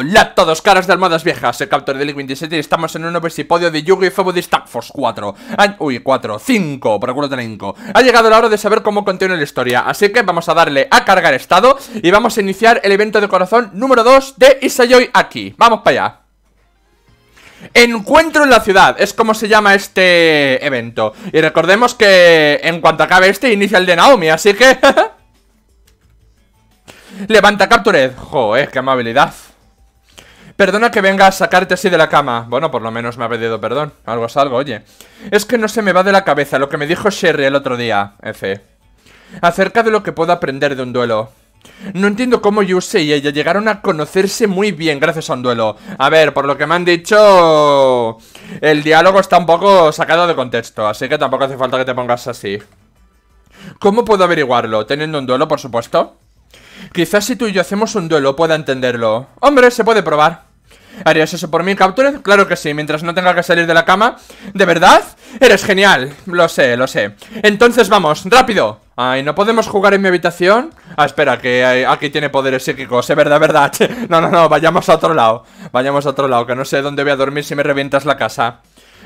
Hola a todos, caras de almohadas viejas, soy Captor del 27 y estamos en un nuevo episodio de Yugi y de Stack Force 4 Uy, 4, 5, por culo 5 Ha llegado la hora de saber cómo continúa la historia, así que vamos a darle a cargar estado Y vamos a iniciar el evento de corazón número 2 de Isayoi aquí Vamos para allá Encuentro en la ciudad, es como se llama este evento Y recordemos que en cuanto acabe este inicia el de Naomi, así que... Levanta Captured, joder, qué amabilidad Perdona que venga a sacarte así de la cama. Bueno, por lo menos me ha pedido perdón. Algo es algo, oye. Es que no se me va de la cabeza lo que me dijo Sherry el otro día, F. Acerca de lo que puedo aprender de un duelo. No entiendo cómo Yuse y ella llegaron a conocerse muy bien gracias a un duelo. A ver, por lo que me han dicho, el diálogo está un poco sacado de contexto, así que tampoco hace falta que te pongas así. ¿Cómo puedo averiguarlo? ¿Teniendo un duelo, por supuesto? Quizás si tú y yo hacemos un duelo pueda entenderlo. Hombre, se puede probar. ¿Harías eso por mí, Capture? Claro que sí, mientras no tenga que salir de la cama ¿De verdad? Eres genial Lo sé, lo sé Entonces vamos, rápido Ay, ¿no podemos jugar en mi habitación? Ah, espera, que aquí tiene poderes psíquicos, es verdad, verdad No, no, no, vayamos a otro lado Vayamos a otro lado, que no sé dónde voy a dormir si me revientas la casa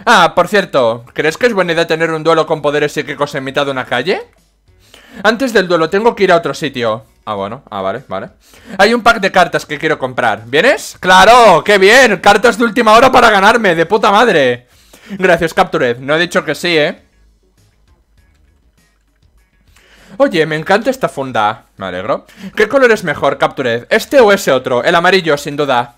Ah, por cierto ¿Crees que es buena idea tener un duelo con poderes psíquicos en mitad de una calle? Antes del duelo tengo que ir a otro sitio Ah, bueno, ah, vale, vale Hay un pack de cartas que quiero comprar ¿Vienes? ¡Claro! ¡Qué bien! Cartas de última hora para ganarme, de puta madre Gracias, Captured No he dicho que sí, ¿eh? Oye, me encanta esta funda Me alegro ¿Qué color es mejor, Captured? ¿Este o ese otro? El amarillo, sin duda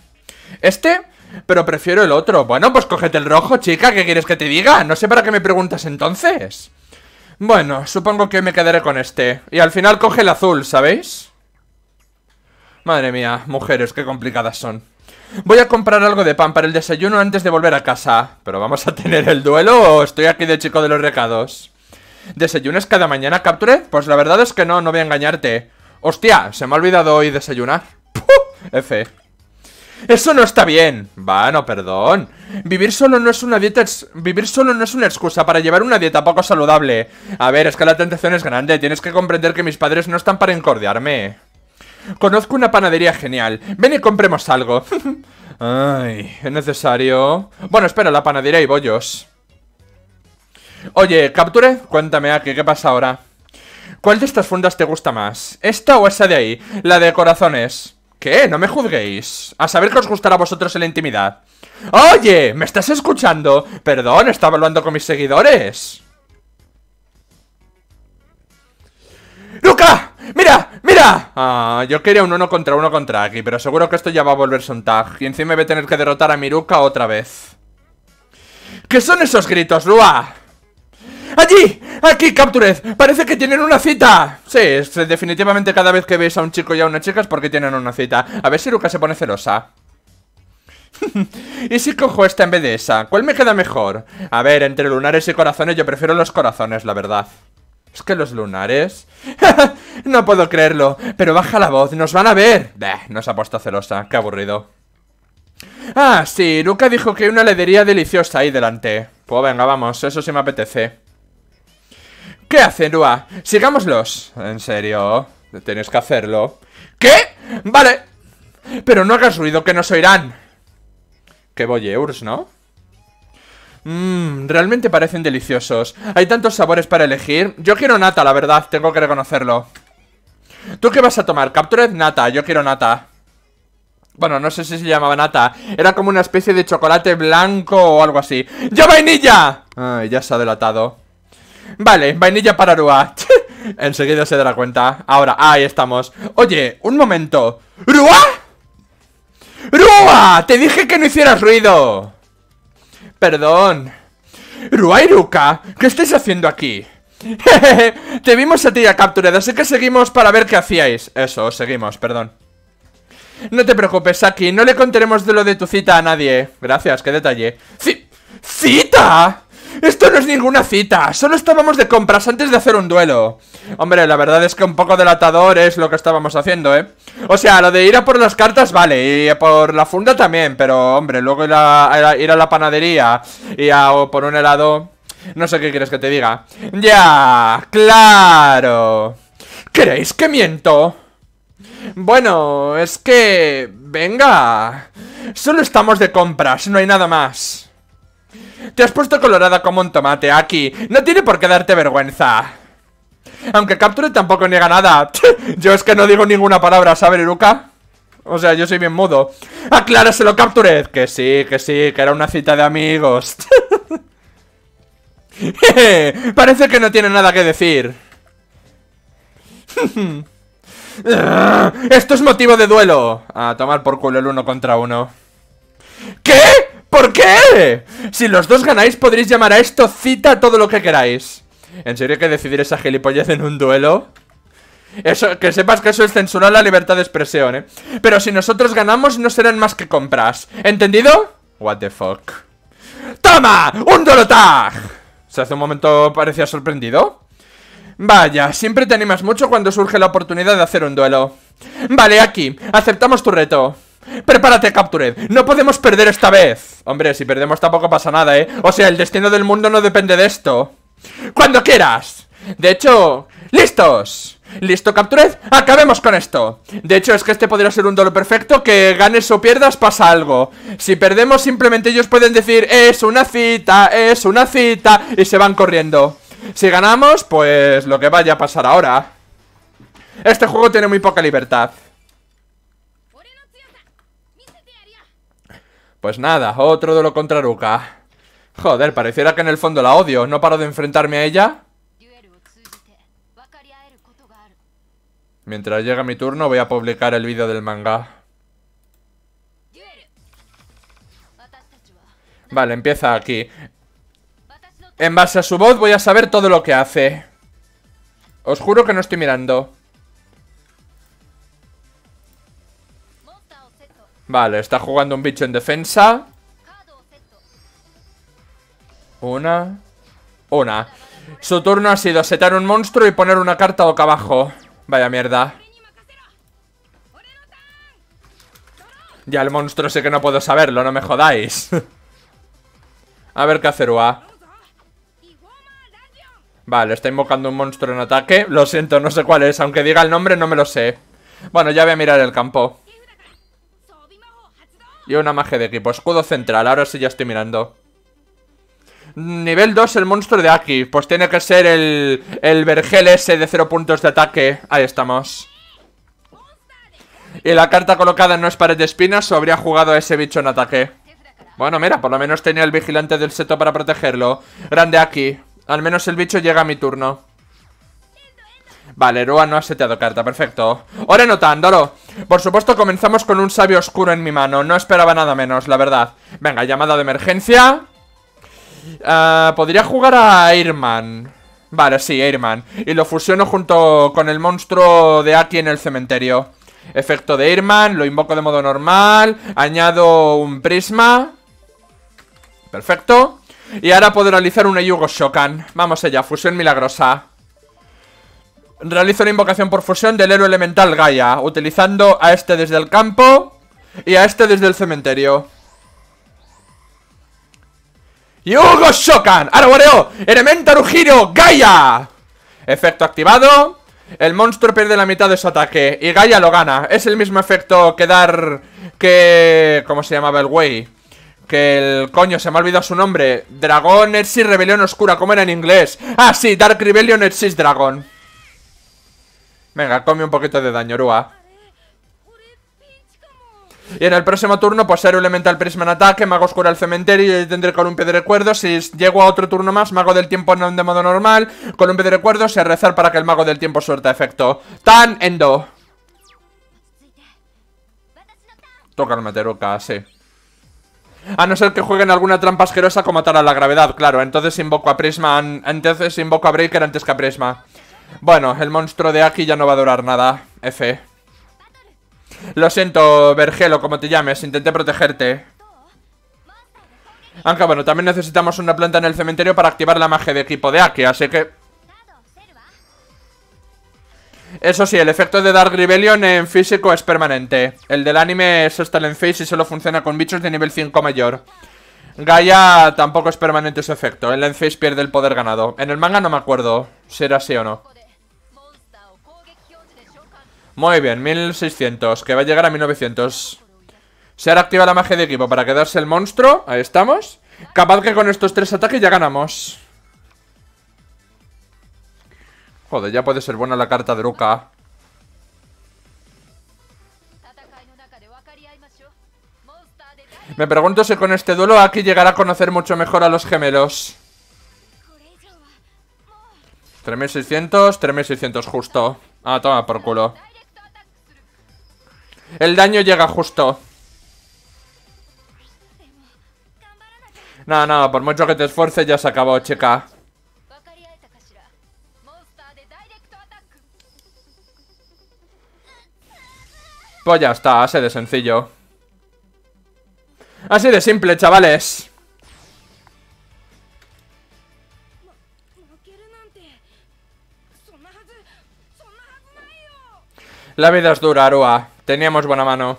¿Este? Pero prefiero el otro Bueno, pues cógete el rojo, chica ¿Qué quieres que te diga? No sé para qué me preguntas entonces bueno, supongo que me quedaré con este Y al final coge el azul, ¿sabéis? Madre mía, mujeres, qué complicadas son Voy a comprar algo de pan para el desayuno antes de volver a casa ¿Pero vamos a tener el duelo o estoy aquí de chico de los recados? ¿Desayunas cada mañana, Capture? Pues la verdad es que no, no voy a engañarte Hostia, se me ha olvidado hoy desayunar ¡Puf! F ¡Eso no está bien! Bueno, perdón. Vivir solo no es una dieta... Vivir solo no es una excusa para llevar una dieta poco saludable. A ver, es que la tentación es grande. Tienes que comprender que mis padres no están para encordiarme. Conozco una panadería genial. Ven y compremos algo. Ay, es necesario... Bueno, espera, la panadería y bollos. Oye, ¿capture? Cuéntame aquí, ¿qué pasa ahora? ¿Cuál de estas fundas te gusta más? ¿Esta o esa de ahí? La de corazones. ¿Qué? No me juzguéis. A saber que os gustará a vosotros en la intimidad. ¡Oye! ¿Me estás escuchando? Perdón, estaba hablando con mis seguidores. ¡Luca! ¡Mira! ¡Mira! Ah, yo quería un uno contra uno contra aquí, pero seguro que esto ya va a volver un tag. Y encima voy a tener que derrotar a Miruka otra vez. ¿Qué son esos gritos, Lua? ¡Allí! ¡Aquí, Capturez! ¡Parece que tienen una cita! Sí, eh, definitivamente cada vez que veis a un chico y a una chica es porque tienen una cita. A ver si Luca se pone celosa. ¿Y si cojo esta en vez de esa? ¿Cuál me queda mejor? A ver, entre lunares y corazones yo prefiero los corazones, la verdad. Es que los lunares... no puedo creerlo, pero baja la voz, nos van a ver. no nos ha puesto celosa, qué aburrido. Ah, sí, Luca dijo que hay una ledería deliciosa ahí delante. Pues venga, vamos, eso sí me apetece. ¿Qué hace, Nua? Sigámoslos. En serio, tienes que hacerlo. ¿Qué? Vale. Pero no hagas ruido que nos oirán. Qué bolleurs, ¿no? Mmm, realmente parecen deliciosos. Hay tantos sabores para elegir. Yo quiero nata, la verdad, tengo que reconocerlo. ¿Tú qué vas a tomar? Captured nata, yo quiero nata. Bueno, no sé si se llamaba nata. Era como una especie de chocolate blanco o algo así. ¡Ya vainilla! Ay, ya se ha delatado. Vale, vainilla para Rua. Enseguida se dará cuenta. Ahora, ahí estamos. Oye, un momento. ¿Rua? ¡Rua! ¡Te dije que no hicieras ruido! Perdón. Rua y Ruka, ¿qué estáis haciendo aquí? Te vimos a ti ya capturado, así que seguimos para ver qué hacíais. Eso, seguimos, perdón. No te preocupes, Saki, no le contaremos de lo de tu cita a nadie. Gracias, qué detalle. ¡Cita! Esto no es ninguna cita, solo estábamos de compras antes de hacer un duelo Hombre, la verdad es que un poco delatador es lo que estábamos haciendo, ¿eh? O sea, lo de ir a por las cartas vale, y a por la funda también Pero, hombre, luego ir a, la panadería y a por un helado... No sé qué quieres que te diga ¡Ya! ¡Claro! ¿Creéis que miento? Bueno, es que... Venga Solo estamos de compras, no hay nada más te has puesto colorada como un tomate, Aki. No tiene por qué darte vergüenza. Aunque Capture tampoco niega nada. yo es que no digo ninguna palabra, ¿sabes, Luca? O sea, yo soy bien mudo. ¡Acláraselo, Capture! Que sí, que sí, que era una cita de amigos. Parece que no tiene nada que decir. ¡Esto es motivo de duelo! A tomar por culo el uno contra uno. ¿Qué? qué? Si los dos ganáis podréis llamar a esto cita todo lo que queráis ¿En serio hay que decidir esa gilipollez en un duelo? Eso, que sepas que eso es censurar la libertad de expresión, ¿eh? Pero si nosotros ganamos no serán más que compras ¿Entendido? What the fuck ¡Toma! ¡Un duelo tag! Se hace un momento parecía sorprendido Vaya, siempre te animas mucho cuando surge la oportunidad de hacer un duelo Vale, aquí, aceptamos tu reto Prepárate, Captured. No podemos perder esta vez. Hombre, si perdemos tampoco pasa nada, ¿eh? O sea, el destino del mundo no depende de esto. Cuando quieras. De hecho, ¡listos! ¿Listo, Captured? ¡Acabemos con esto! De hecho, es que este podría ser un duelo perfecto Que ganes o pierdas, pasa algo Si perdemos, simplemente ellos pueden decir Es una cita, es una cita Y se van corriendo Si ganamos, pues lo que vaya a pasar ahora Este juego tiene muy poca libertad Pues nada, otro de contra Ruka. Joder, pareciera que en el fondo la odio. No paro de enfrentarme a ella. Mientras llega mi turno voy a publicar el vídeo del manga. Vale, empieza aquí. En base a su voz voy a saber todo lo que hace. Os juro que no estoy mirando. Vale, está jugando un bicho en defensa. Una. Una. Su turno ha sido setar un monstruo y poner una carta boca abajo. Vaya mierda. Ya el monstruo sé que no puedo saberlo, no me jodáis. a ver qué hacer UA. Vale, está invocando un monstruo en ataque. Lo siento, no sé cuál es. Aunque diga el nombre, no me lo sé. Bueno, ya voy a mirar el campo. Y una magia de equipo. Escudo central, ahora sí ya estoy mirando. Nivel 2, el monstruo de Aki. Pues tiene que ser el, el vergel ese de 0 puntos de ataque. Ahí estamos. Y la carta colocada no es pared de espinas o habría jugado a ese bicho en ataque. Bueno, mira, por lo menos tenía el vigilante del seto para protegerlo. Grande Aki. Al menos el bicho llega a mi turno. Vale, Rua no ha seteado carta, perfecto Ore notándolo Por supuesto comenzamos con un sabio oscuro en mi mano No esperaba nada menos, la verdad Venga, llamada de emergencia ah, Podría jugar a Irman Vale, sí, Irman Y lo fusiono junto con el monstruo de aquí en el cementerio Efecto de Irman, lo invoco de modo normal Añado un prisma Perfecto Y ahora puedo realizar un Yugo Shokan Vamos allá, fusión milagrosa Realizo la invocación por fusión del héroe elemental Gaia, utilizando a este desde el campo y a este desde el cementerio. ¡Yugo Shokan! ¡Arboreo! ¡Elemental Giro! ¡Gaia! Efecto activado. El monstruo pierde la mitad de su ataque y Gaia lo gana. Es el mismo efecto que dar... que... ¿Cómo se llamaba el güey? Que el coño, se me ha olvidado su nombre Dragón Exis Rebelión Oscura, como era en inglés? Ah, sí, Dark Rebellion Exis Dragon Venga, come un poquito de daño, Rua. Y en el próximo turno, pues Hero Elemental Prisma en ataque, Mago Oscuro al cementerio y tendré Columpio de recuerdo. Si llego a otro turno más, Mago del Tiempo de modo normal, Columpio de Recuerdos y a rezar para que el Mago del Tiempo suelta efecto. ¡Tan! Endo. Toca el Meteruca, sí. A no ser que jueguen alguna trampa asquerosa como atar a la gravedad, claro. Entonces invoco a Prisma, entonces invoco a Breaker antes que a Prisma. Bueno, el monstruo de Aki ya no va a durar nada. F. Lo siento, Vergelo, como te llames. Intenté protegerte. Aunque bueno, también necesitamos una planta en el cementerio para activar la magia de equipo de Aki, así que... Eso sí, el efecto de Dark Rebellion en físico es permanente. El del anime es hasta en Face y solo funciona con bichos de nivel 5 mayor. Gaia tampoco es permanente ese efecto. El Enface pierde el poder ganado. En el manga no me acuerdo si era así o no. Muy bien, 1600, que va a llegar a 1900 Se ahora activa la magia de equipo para quedarse el monstruo Ahí estamos Capaz que con estos tres ataques ya ganamos Joder, ya puede ser buena la carta de Ruka Me pregunto si con este duelo Aki llegará a conocer mucho mejor a los gemelos 3600, 3600 justo Ah, toma por culo el daño llega justo. No, no, por mucho que te esfuerces ya se acabó, chica. Pues ya está, así de sencillo. Así de simple, chavales. La vida es dura, Arua. Teníamos buena mano.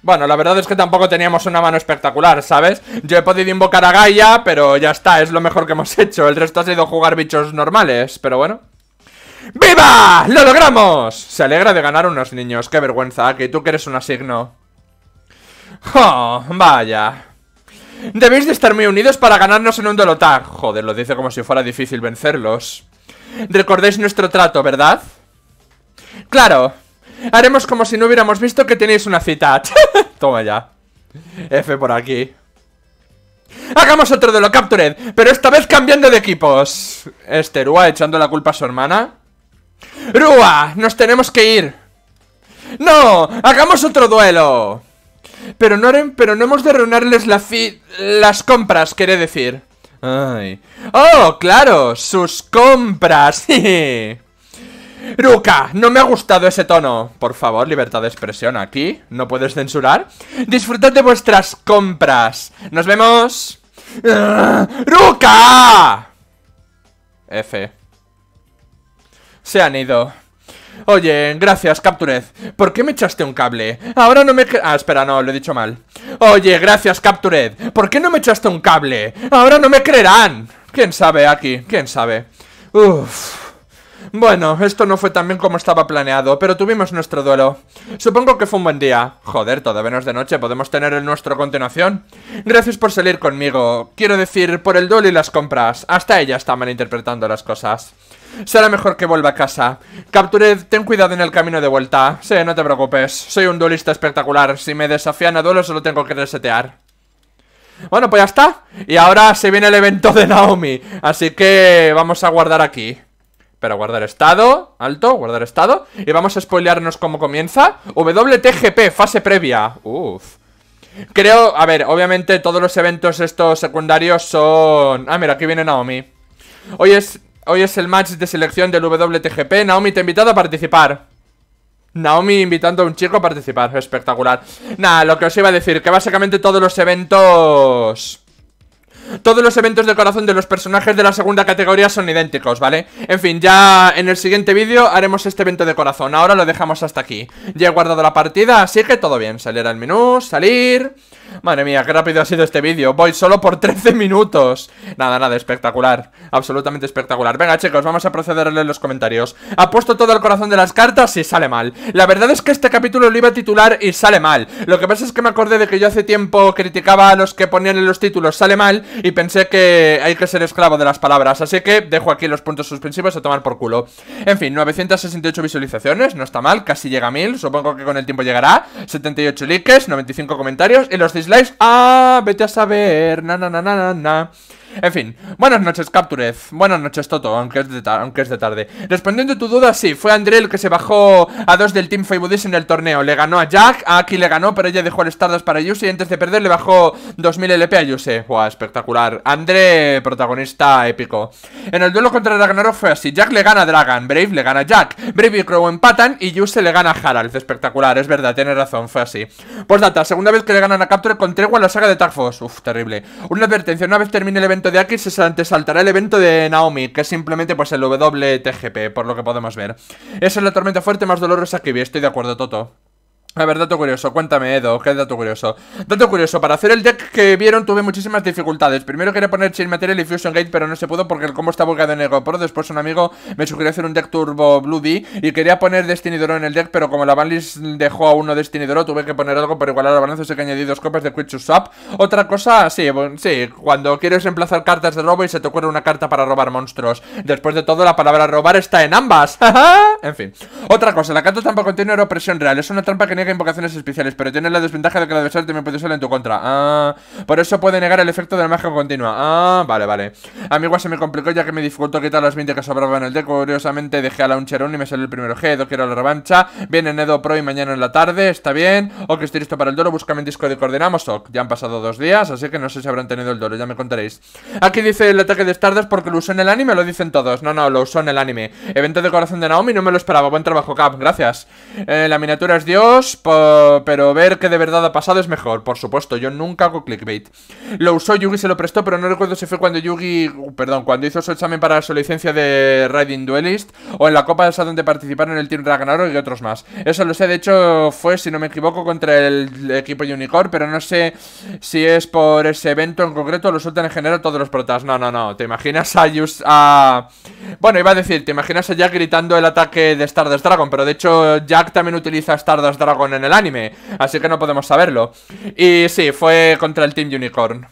Bueno, la verdad es que tampoco teníamos una mano espectacular, ¿sabes? Yo he podido invocar a Gaia, pero ya está, es lo mejor que hemos hecho. El resto ha sido jugar bichos normales, pero bueno. ¡Viva! ¡Lo logramos! Se alegra de ganar unos niños. ¡Qué vergüenza, Que Tú que eres un asigno. ¡Oh, vaya! Debéis de estar muy unidos para ganarnos en un duelo tag. Joder, lo dice como si fuera difícil vencerlos. Recordéis nuestro trato, ¿verdad? Claro. Haremos como si no hubiéramos visto que tenéis una cita. Toma ya. F por aquí. Hagamos otro duelo! lo Captured, pero esta vez cambiando de equipos. Este, Rua echando la culpa a su hermana. Rua, nos tenemos que ir. No, hagamos otro duelo. Pero no, hemos de reunirles las compras, quiere decir. ¡Oh, claro! ¡Sus compras! Ruka, no me ha gustado ese tono. Por favor, libertad de expresión aquí. No puedes censurar. Disfrutad de vuestras compras. Nos vemos. ¡Ah! ¡Ruka! F. Se han ido. Oye, gracias, Capturez. ¿Por qué me echaste un cable? Ahora no me... Ah, espera, no, lo he dicho mal. Oye, gracias, Captured. ¿Por qué no me echaste un cable? Ahora no me creerán. ¿Quién sabe aquí? ¿Quién sabe? Uff... Bueno, esto no fue tan bien como estaba planeado, pero tuvimos nuestro duelo. Supongo que fue un buen día. Joder, todavía no es de noche, podemos tener el nuestro a continuación. Gracias por salir conmigo. Quiero decir, por el duelo y las compras. Hasta ella está malinterpretando las cosas. Será mejor que vuelva a casa. Captured, ten cuidado en el camino de vuelta. Sí, no te preocupes. Soy un duelista espectacular. Si me desafían a duelo, solo tengo que resetear. Bueno, pues ya está. Y ahora se viene el evento de Naomi. Así que vamos a guardar aquí. Pero guardar estado, alto, guardar estado Y vamos a spoilearnos cómo comienza WTGP, fase previa Uf Creo, a ver, obviamente todos los eventos estos secundarios son... Ah, mira, aquí viene Naomi Hoy es Hoy es el match de selección del WTGP. Naomi te ha invitado a participar. Naomi invitando a un chico a participar. Espectacular. Nada, lo que os iba a decir, que básicamente todos los eventos... Todos los eventos de corazón de los personajes de la segunda categoría son idénticos, ¿vale? En fin, ya en el siguiente vídeo haremos este evento de corazón. Ahora lo dejamos hasta aquí. Ya he guardado la partida, así que todo bien. Salir al menú, salir... Madre mía, qué rápido ha sido este vídeo. Voy solo por 13 minutos. Nada, nada, espectacular. Absolutamente espectacular. Venga, chicos, vamos a proceder a leer los comentarios. Ha puesto todo el corazón de las cartas y sale mal. La verdad es que este capítulo lo iba a titular y sale mal. Lo que pasa es que me acordé de que yo hace tiempo criticaba a los que ponían en los títulos sale mal y pensé que hay que ser esclavo de las palabras. Así que dejo aquí los puntos suspensivos a tomar por culo. En fin, 968 visualizaciones, no está mal, casi llega a 1000, supongo que con el tiempo llegará. 78 likes, 95 comentarios y los Ah, vete a saber. Na, na, na, na, na. En fin, buenas noches, Capturez. Buenas noches, Toto, aunque es, de tarde. Respondiendo a tu duda, sí, fue André el que se bajó a dos del Team Feibudis en el torneo. Le ganó a Jack, a Aki le ganó, pero ella dejó el Stardust para Yuse y antes de perder le bajó 2000 LP a Yuse. Buah, espectacular. André, protagonista épico. En el duelo contra Ragnarok fue así. Jack le gana a Dragon, Brave le gana a Jack, Brave y Crow empatan y Yuse le gana a Harald. Espectacular, es verdad, tiene razón, fue así. Pues data, segunda vez que le ganan a Capture con tregua en la saga de Tag Force. Uf, terrible. Una advertencia, una vez termine el evento evento de Aki, se saltará el evento de Naomi, que es simplemente pues el WTGP, por lo que podemos ver. Esa es la tormenta fuerte más dolorosa que vi, estoy de acuerdo, Toto. A ver, dato curioso, cuéntame Edo, ¿qué dato curioso? Dato curioso, para hacer el deck que vieron tuve muchísimas dificultades Primero quería poner Chain Material y Fusion Gate, pero no se pudo porque el combo está bugado en el pero Después un amigo me sugirió hacer un deck Turbo Bloody y quería poner Destiny en el deck Pero como la banlist dejó a uno Destiny Doro, tuve que poner algo para igualar al balance Así que añadí dos copias de Quick Swap Otra cosa, sí, sí, cuando quieres emplazar cartas de robo y se te ocurre una carta para robar monstruos Después de todo, la palabra robar está en ambas En fin, otra cosa, la carta tampoco tiene opresión real, es una trampa que que invocaciones especiales, pero tiene la desventaja de que el adversario también puede usarla en tu contra. Ah, por eso puede negar el efecto de la magia continua. Ah, vale, vale. A se me complicó ya que me dificultó quitar las 20 que sobraban en el deck. Curiosamente dejé a la Uncheron y me salió el primero G. quiero la revancha. Viene Nedo Pro y mañana en la tarde. Está bien. O que estoy listo para el duelo. buscame en disco y coordinamos. Ok, ya han pasado dos días, así que no sé si habrán tenido el duelo. Ya me contaréis. Aquí dice el ataque de Stardust porque lo usó en el anime. Lo dicen todos. No, no, lo usó en el anime. Evento de corazón de Naomi. No me lo esperaba. Buen trabajo, Cap. Gracias. Eh, la miniatura es Dios pero ver que de verdad ha pasado es mejor. Por supuesto, yo nunca hago clickbait. Lo usó, Yugi se lo prestó, pero no recuerdo si fue cuando Yugi... Uh, perdón, cuando hizo su examen para su licencia de Riding Duelist o en la Copa de donde participaron el Team Ragnarok y otros más. Eso lo sé, de hecho fue, si no me equivoco, contra el equipo Unicorn, pero no sé si es por ese evento en concreto lo sueltan en general todos los protas. No, no, no, te imaginas a... Yus a... Bueno, iba a decir, te imaginas a Jack gritando el ataque de Stardust Dragon, pero de hecho Jack también utiliza Stardust Dragon en el anime Así que no podemos saberlo Y sí, fue contra el Team Unicorn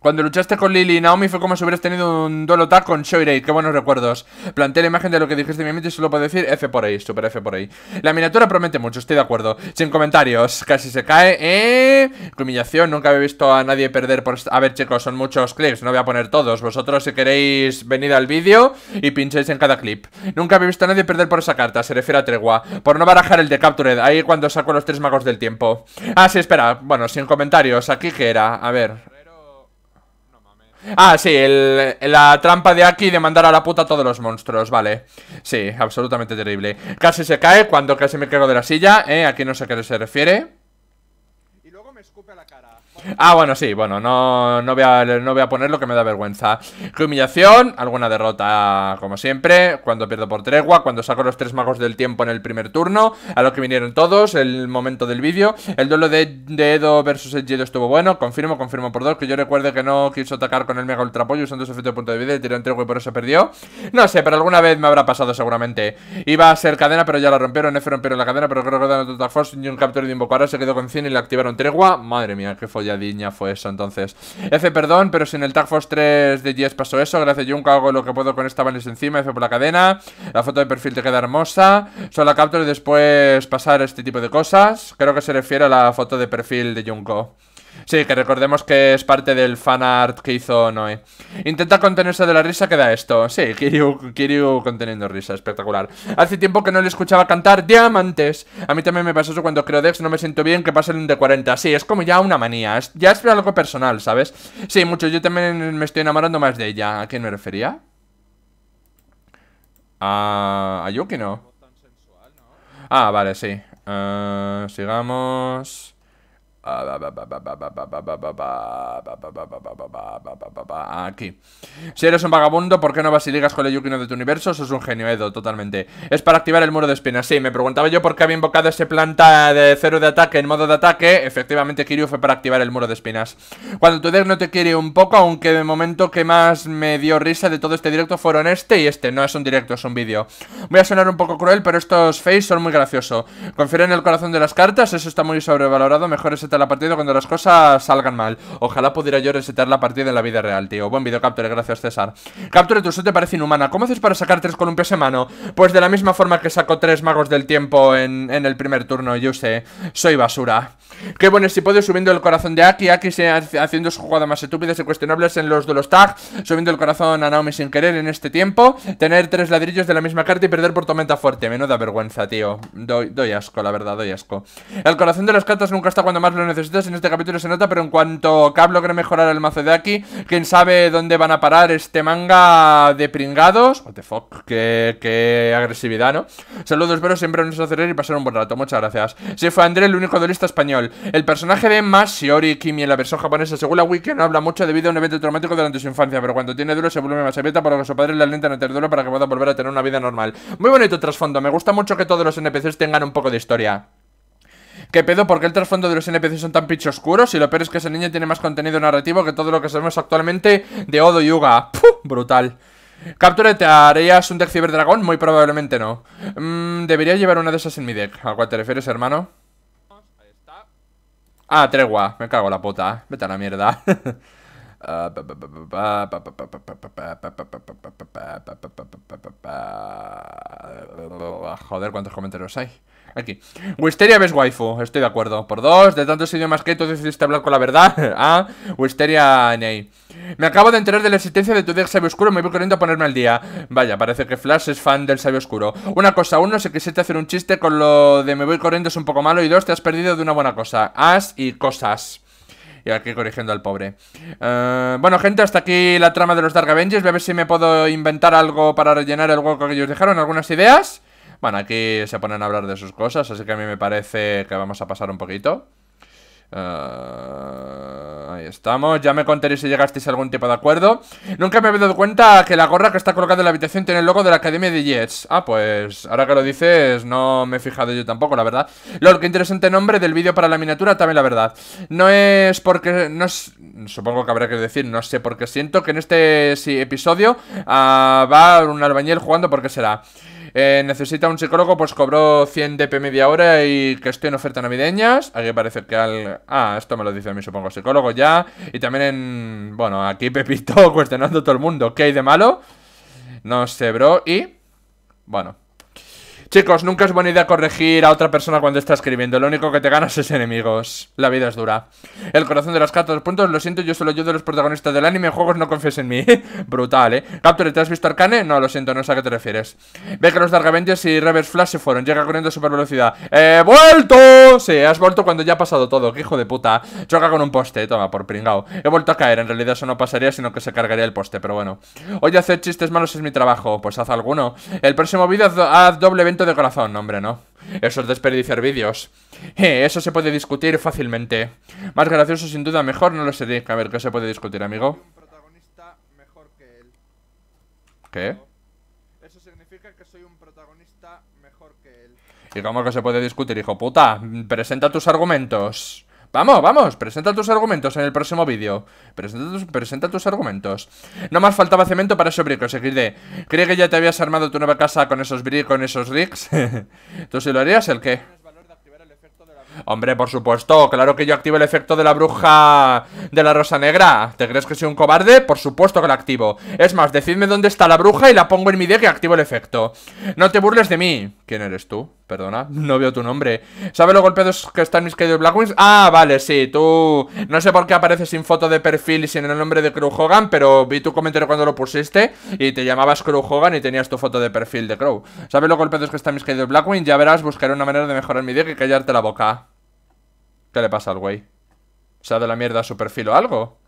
cuando luchaste con Lily y Naomi fue como si hubieras tenido un duelo tag con Shoirei, qué buenos recuerdos. Planteé la imagen de lo que dijiste en mi mente y solo puedo decir F por ahí, super F por ahí. La miniatura promete mucho, estoy de acuerdo. Sin comentarios, casi se cae, eh. Humillación, nunca había visto a nadie perder por... A ver chicos, son muchos clips, no voy a poner todos. Vosotros si queréis venid al vídeo y pinchéis en cada clip. Nunca había visto a nadie perder por esa carta, se refiere a tregua. Por no barajar el de Captured, ahí cuando saco los tres magos del tiempo. Ah, sí, espera, bueno, sin comentarios, aquí que era, a ver... Ah, sí, el, la trampa de aquí de mandar a la puta a todos los monstruos, vale Sí, absolutamente terrible Casi se cae cuando casi me cago de la silla, eh, aquí no sé a qué se refiere Ah, bueno, sí, bueno, no, no, voy a, no voy a poner lo que me da vergüenza. Qué humillación, alguna derrota, como siempre. Cuando pierdo por tregua, cuando saco los tres magos del tiempo en el primer turno, a lo que vinieron todos, el momento del vídeo. El duelo de, Edo versus el estuvo bueno. Confirmo, confirmo por dos, que yo recuerde que no quiso atacar con el mega ultra pollo usando su efecto de punto de vida, Y tiró en tregua y por eso perdió. No sé, pero alguna vez me habrá pasado seguramente. Iba a ser cadena, pero ya la rompieron, F rompieron la cadena, pero creo que dan Total Force y un captor de invocar se quedó con 100 y le activaron tregua. Madre mía, qué follón. Yadiña fue eso, entonces. F, perdón, pero si en el Tag Force 3 de 10 pasó eso. Gracias, Junko, hago lo que puedo con esta Vales encima. F por la cadena. La foto de perfil te queda hermosa. Solo capture y después pasar este tipo de cosas. Creo que se refiere a la foto de perfil de Junko. Sí, que recordemos que es parte del fanart que hizo Noé. Intenta contenerse de la risa, que da esto. Sí, Kiryu, conteniendo risa, espectacular. Hace tiempo que no le escuchaba cantar Diamantes. A mí también me pasó eso cuando creo Dex, no me siento bien que pase el de 40. Sí, es como ya una manía, ya es algo personal, ¿sabes? Sí, mucho, yo también me estoy enamorando más de ella. ¿A quién me refería? A... Yuki no? Ah, vale, sí. Eh, sigamos... Aquí. Si eres un vagabundo, ¿por qué no vas y ligas con el Yukino de tu universo? Eso es un genio, Edo, totalmente. Es para activar el muro de espinas. Sí, me preguntaba yo por qué había invocado ese planta de cero de ataque en modo de ataque. Efectivamente, Kiryu fue para activar el muro de espinas. Cuando tu deck no te quiere un poco, aunque de momento que más me dio risa de todo este directo fueron este y este. No es un directo, es un vídeo. Voy a sonar un poco cruel, pero estos face son muy graciosos. Confiar en el corazón de las cartas, eso está muy sobrevalorado. Mejor ese la partida cuando las cosas salgan mal. Ojalá pudiera yo resetar la partida en la vida real, tío. Buen video, Capture, gracias, César. Capture, tu te parece inhumana. ¿Cómo haces para sacar tres columpios en mano? Pues de la misma forma que saco tres magos del tiempo en, en el primer turno, yo sé. Soy basura. Qué bueno si puedes subiendo el corazón de Aki. Aki se haciendo su jugada más estúpidas y cuestionables en los de los tag. Subiendo el corazón a Naomi sin querer en este tiempo. Tener tres ladrillos de la misma carta y perder por tormenta fuerte. Menuda vergüenza, tío. Doy, asco, la verdad, doy asco. El corazón de las cartas nunca está cuando más lo necesitas. En este capítulo se nota, pero en cuanto Cab logre mejorar el mazo de Aki, quién sabe dónde van a parar este manga de pringados. What the fuck, qué, agresividad, ¿no? Saludos, pero siempre nos hacer y pasar un buen rato. Muchas gracias. se fue André, el único duelista español. El, personaje de Masiori Kimi en la versión japonesa, según la wiki, no habla mucho debido a un evento traumático durante su infancia, pero cuando tiene duro se vuelve más abierta por lo que su padre le alienta a tener duro para que pueda volver a tener una vida normal. Muy bonito trasfondo, me gusta mucho que todos los NPCs tengan un poco de historia. ¿Qué pedo? ¿Por qué el trasfondo de los NPCs son tan pichos oscuros? Y lo peor es que ese niño tiene más contenido narrativo que todo lo que sabemos actualmente de Odo Yuga. ¡Puf! Brutal. Captura, ¿te harías un deck ciberdragón? Muy probablemente no. Mmm, debería llevar una de esas en mi deck. ¿A cuál te refieres, hermano? Ah, tregua. Me cago en la puta. Vete a la mierda. Joder, cuántos comentarios hay. Aquí. Wisteria ves waifu, estoy de acuerdo. Por dos, de tantos idiomas que tú decidiste hablar con la verdad. ah, Wisteria Ney. Me acabo de enterar de la existencia de tu deck sabio oscuro me voy corriendo a ponerme al día. Vaya, parece que Flash es fan del sabio oscuro. Una cosa, uno si quisiste hacer un chiste con lo de me voy corriendo es un poco malo. Y dos, te has perdido de una buena cosa. As y cosas. Y aquí corrigiendo al pobre. Eh, bueno, gente, hasta aquí la trama de los Dark Avengers. Voy a ver si me puedo inventar algo para rellenar el hueco que ellos dejaron. ¿Algunas ideas? Bueno, aquí se ponen a hablar de sus cosas, así que a mí me parece que vamos a pasar un poquito. Eh, ahí estamos. Ya me contaréis si llegasteis a algún tipo de acuerdo. Nunca me había dado cuenta que la gorra que está colocada en la habitación tiene el logo de la Academia de Jets. Ah, pues ahora que lo dices, no me he fijado yo tampoco, la verdad. Lol, qué interesante nombre del vídeo para la miniatura, también la verdad. No es porque. No es, supongo que habrá que decir, no sé por qué siento que en este episodio ah, va un albañil jugando, porque será? Eh, necesita un psicólogo, pues cobró 100 DP media hora y que estoy en oferta navideñas. Aquí parece que al... Ah, esto me lo dice a mí, supongo, psicólogo ya. Y también en... Bueno, aquí Pepito cuestionando a todo el mundo. ¿Qué hay de malo? No sé, bro. Y... Bueno, Chicos, nunca es buena idea corregir a otra persona cuando está escribiendo. Lo único que te ganas es enemigos. La vida es dura. El corazón de las cartas puntos, lo siento, yo solo ayudo de los protagonistas del anime. Juegos no confiesen en mí. Brutal, ¿eh? Capture, ¿te has visto Arcane? No, lo siento, no sé a qué te refieres. Ve que los Avengers y Reverse Flash se fueron. Llega corriendo a super velocidad. ¡He vuelto! Sí, has vuelto cuando ya ha pasado todo. ¡Qué hijo de puta! Choca con un poste. Toma, por pringao. He vuelto a caer. En realidad eso no pasaría, sino que se cargaría el poste, pero bueno. hoy hacer chistes malos es mi trabajo. Pues haz alguno. El próximo vídeo haz doble 20 de corazón, hombre, no. Eso es desperdiciar vídeos. Eh, eso se puede discutir fácilmente. Más gracioso, sin duda, mejor no lo sé. A ver, ¿qué se puede discutir, amigo? ¿Qué? Eso significa que soy un protagonista mejor ¿Y cómo que se puede discutir, hijo puta? Presenta tus argumentos. Vamos, vamos, presenta tus argumentos en el próximo vídeo. Presenta tus, argumentos. No más faltaba cemento para esos bricos, de, ¿Cree que ya te habías armado tu nueva casa con esos bricos, con esos rigs? ¿Tú si lo harías el qué? Hombre, por supuesto, claro que yo activo el efecto de la bruja de la rosa negra ¿Te crees que soy un cobarde? Por supuesto que la activo Es más, decidme dónde está la bruja y la pongo en mi deck y activo el efecto No te burles de mí ¿Quién eres tú? Perdona, no veo tu nombre. ¿Sabes lo golpeados que están mis queridos Blackwings? Ah, vale, sí, tú. No sé por qué apareces sin foto de perfil y sin el nombre de Crow Hogan, pero vi tu comentario cuando lo pusiste y te llamabas Crow Hogan y tenías tu foto de perfil de Crow. ¿Sabes lo golpeados que están mis queridos Blackwings? Ya verás, buscaré una manera de mejorar mi deck y callarte la boca. ¿Qué le pasa al güey? ¿Se ha de la mierda su perfil o algo?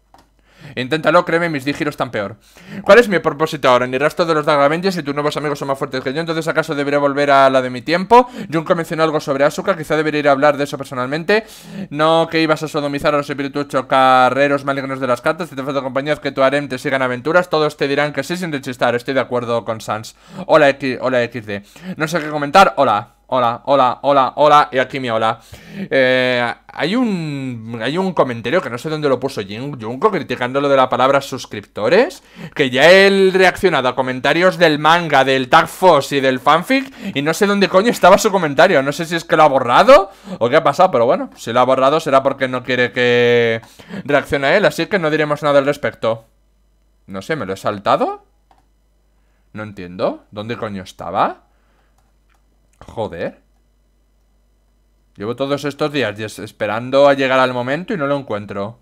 Inténtalo, créeme, mis dígiros están peor. ¿Cuál es mi propósito ahora? Ni resto de los Dark y tus nuevos amigos son más fuertes que yo, entonces acaso debería volver a la de mi tiempo. Junko mencionó algo sobre Asuka, quizá debería ir a hablar de eso personalmente. No que ibas a sodomizar a los espíritus chocarreros malignos de las cartas, te, te falta compañía que tu harem te sigan aventuras, todos te dirán que sí sin rechistar, estoy de acuerdo con Sans. Hola, X, hola XD. No sé qué comentar, hola hola, hola, hola, hola, y aquí mi hola. Eh, hay un hay un comentario que no sé dónde lo puso Junko criticando lo de la palabra suscriptores, que ya él reaccionado a comentarios del manga, del Tag Foss y del fanfic, y no sé dónde coño estaba su comentario, no sé si es que lo ha borrado o qué ha pasado, pero bueno, si lo ha borrado será porque no quiere que reaccione a él, así que no diremos nada al respecto. No sé, ¿me lo he saltado? No entiendo. ¿Dónde coño estaba? Joder. Llevo todos estos días esperando a llegar al momento y no lo encuentro.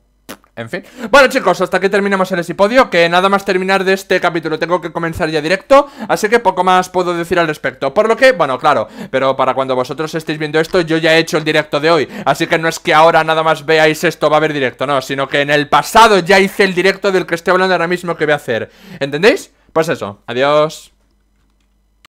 En fin. Bueno, chicos, hasta que terminamos el episodio, que nada más terminar de este capítulo. Tengo que comenzar ya directo, así que poco más puedo decir al respecto. Por lo que, bueno, claro, pero para cuando vosotros estéis viendo esto, yo ya he hecho el directo de hoy. Así que no es que ahora nada más veáis esto, va a haber directo, no, sino que en el pasado ya hice el directo del que estoy hablando ahora mismo que voy a hacer. ¿Entendéis? Pues eso, adiós.